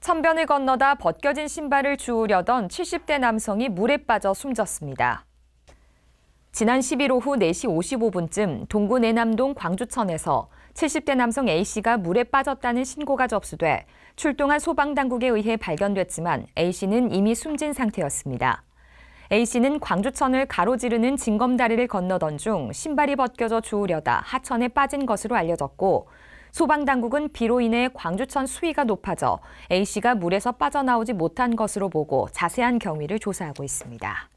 천변을 건너다 벗겨진 신발을 주우려던 70대 남성이 물에 빠져 숨졌습니다. 지난 10일 오후 4시 55분쯤 동구 내남동 광주천에서 70대 남성 A씨가 물에 빠졌다는 신고가 접수돼 출동한 소방당국에 의해 발견됐지만 A씨는 이미 숨진 상태였습니다. A씨는 광주천을 가로지르는 진검다리를 건너던 중 신발이 벗겨져 주우려다 하천에 빠진 것으로 알려졌고 소방당국은 비로 인해 광주천 수위가 높아져 A씨가 물에서 빠져나오지 못한 것으로 보고 자세한 경위를 조사하고 있습니다.